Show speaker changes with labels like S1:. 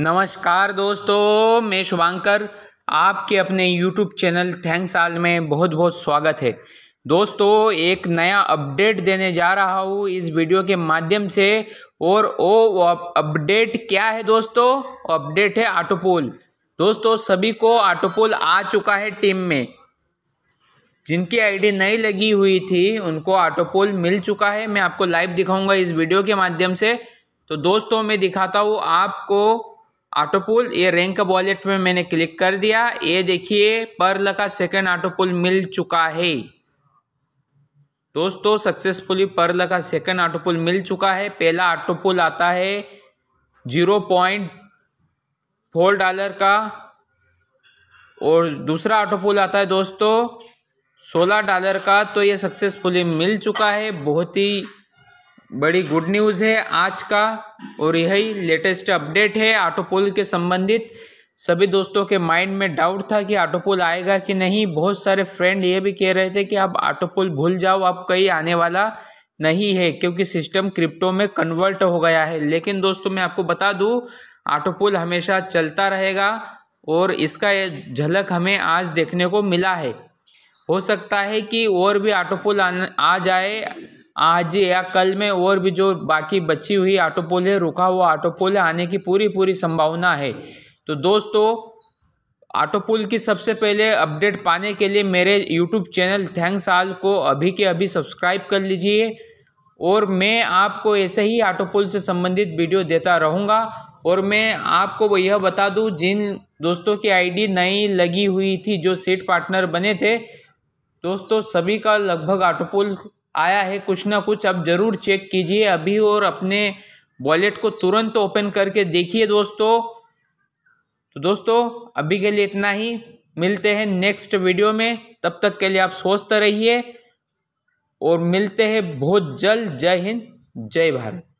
S1: नमस्कार दोस्तों मैं शुभांकर आपके अपने YouTube चैनल थैंक्स आल में बहुत बहुत स्वागत है दोस्तों एक नया अपडेट देने जा रहा हूँ इस वीडियो के माध्यम से और ओ अपडेट क्या है दोस्तों अपडेट है ऑटोपोल दोस्तों सभी को ऑटोपोल आ चुका है टीम में जिनकी आईडी नई लगी हुई थी उनको ऑटोपोल मिल चुका है मैं आपको लाइव दिखाऊंगा इस वीडियो के माध्यम से तो दोस्तों मैं दिखाता हूँ आपको ऑटोपुल ये रैंक वॉलेट में मैंने क्लिक कर दिया ये देखिए पर्ल का सेकंड ऑटोपुल मिल चुका है दोस्तों सक्सेसफुली पर्ल का सेकंड ऑटोपुल मिल चुका है पहला ऑटोपुल आता है जीरो पॉइंट फोर डॉलर का और दूसरा ऑटोपुल आता है दोस्तों सोलह डॉलर का तो ये सक्सेसफुली मिल चुका है बहुत ही बड़ी गुड न्यूज़ है आज का और यही लेटेस्ट अपडेट है ऑटोपोल के संबंधित सभी दोस्तों के माइंड में डाउट था कि ऑटोपोल आएगा कि नहीं बहुत सारे फ्रेंड ये भी कह रहे थे कि आप ऑटोपोल भूल जाओ आप कहीं आने वाला नहीं है क्योंकि सिस्टम क्रिप्टो में कन्वर्ट हो गया है लेकिन दोस्तों मैं आपको बता दूँ ऑटोपोल हमेशा चलता रहेगा और इसका झलक हमें आज देखने को मिला है हो सकता है कि और भी ऑटोपोल आ जाए आज या कल में और भी जो बाकी बची हुई है रुका हुआ पोल आने की पूरी पूरी संभावना है तो दोस्तों आटोपुल की सबसे पहले अपडेट पाने के लिए मेरे यूट्यूब चैनल थैंक्स आल को अभी के अभी सब्सक्राइब कर लीजिए और मैं आपको ऐसे ही आटोपुल से संबंधित वीडियो देता रहूँगा और मैं आपको यह बता दूँ जिन दोस्तों की आईडी नई लगी हुई थी जो सीट पार्टनर बने थे दोस्तों सभी का लगभग आटोपुल आया है कुछ ना कुछ अब ज़रूर चेक कीजिए अभी और अपने वॉलेट को तुरंत ओपन करके देखिए दोस्तों तो दोस्तों अभी के लिए इतना ही मिलते हैं नेक्स्ट वीडियो में तब तक के लिए आप सोचते रहिए और मिलते हैं बहुत जल्द जय हिंद जय भारत